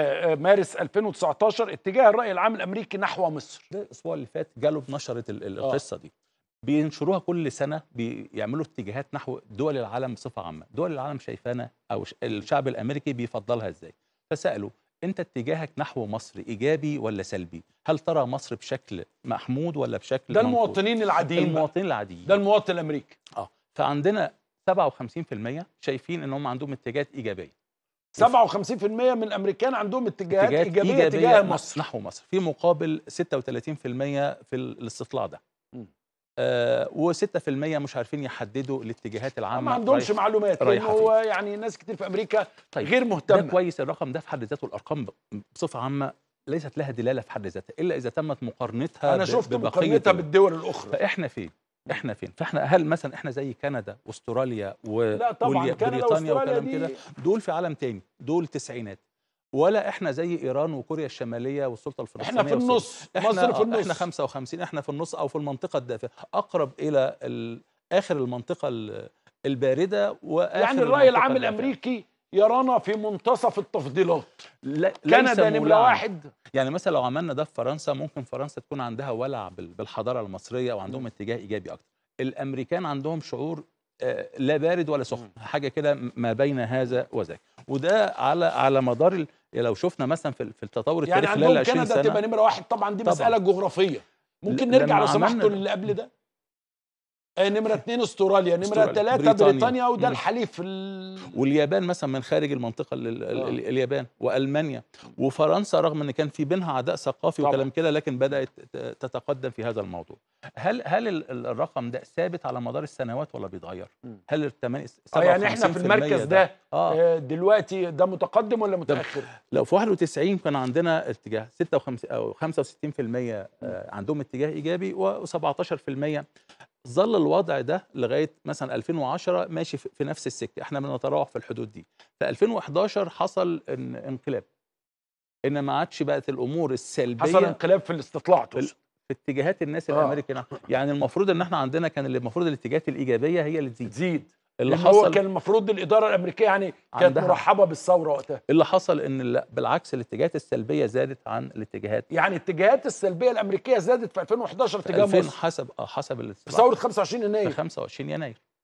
آه، آه، مارس 2019 اتجاه الراي العام الامريكي نحو مصر ده الاسبوع اللي فات جالوب نشرت آه. القصه دي بينشروها كل سنه بيعملوا اتجاهات نحو دول العالم بصفه عامه دول العالم شايفانا او الشعب الامريكي بيفضلها ازاي فسالوا انت اتجاهك نحو مصر ايجابي ولا سلبي هل ترى مصر بشكل محمود ولا بشكل ده المواطنين العاديين المواطنين العاديين ده المواطن الامريكي اه فعندنا 57% شايفين ان هم عندهم اتجاهات ايجابيه 57% من الامريكان عندهم اتجاهات ايجابيه, إيجابية تجاه مصر نحو مصر في مقابل 36% في الاستطلاع ده آه و6% مش عارفين يحددوا الاتجاهات العامه ما عندهمش معلومات هو يعني ناس كتير في امريكا طيب غير مهتمه ده كويس الرقم ده في حد ذاته الارقام بصفه عامه ليست لها دلاله في حد ذاتها الا اذا تمت مقارنتها انا شفت مقارنتها بالدول الاخرى فاحنا فين احنا فين فاحنا هل مثلا احنا زي كندا واستراليا و... لا طبعا كندا بريطانيا وكلام كده دول في عالم تاني دول تسعينات ولا احنا زي ايران وكوريا الشماليه والسلطه الفلسطينيه احنا في النص احنا مصر في النص احنا 55 احنا في النص او في المنطقه الدافئه اقرب الى ال... اخر المنطقه البارده واخر يعني الراي العام الامريكي يرانا في منتصف التفضيلات كندا نمره واحد يعني مثلا لو عملنا ده في فرنسا ممكن فرنسا تكون عندها ولع بالحضاره المصريه وعندهم اتجاه ايجابي اكتر الامريكان عندهم شعور آه، لا بارد ولا سخن حاجه كده ما بين هذا وذاك وده على على مدار لو شفنا مثلا في التطور يعني التاريخي يعني عندهم كندا تبقى نمره واحد طبعا دي طبعًا. مساله جغرافيه ممكن نرجع لو سمحتوا اللي قبل ده آه، نمرة اثنين استراليا نمرة ثلاثة بريطانيا وده الحليف ال... واليابان مثلا من خارج المنطقة لل... آه. اليابان وألمانيا وفرنسا رغم أن كان في بينها عداء ثقافي طبعا. وكلام كده لكن بدأت تتقدم في هذا الموضوع هل هل الرقم ده ثابت على مدار السنوات ولا بيتغير؟ هل الثمان آه يعني احنا في المركز ده, ده آه. آه. دلوقتي ده متقدم ولا متأخر؟ لو في 91 كان عندنا اتجاه 56 أو 65% آه، عندهم اتجاه إيجابي و17% ظل الوضع ده لغايه مثلا 2010 ماشي في نفس السكه احنا بنتراوح في الحدود دي في 2011 حصل انقلاب ان ما عادش بقت الامور السلبيه حصل انقلاب في الاستطلاع في اتجاهات الناس آه. الامريكيه يعني المفروض ان احنا عندنا كان المفروض الاتجاهات الايجابيه هي اللي تزيد تزيد اللي حصل هو كان المفروض الاداره الامريكيه يعني كانت مرحبه بالثوره وقتها اللي حصل ان بالعكس الاتجاهات السلبيه زادت عن الاتجاهات يعني الاتجاهات السلبيه الامريكيه زادت في 2011 تجاه مصر حسب حسب في ثوره 25 يناير في 25 يناير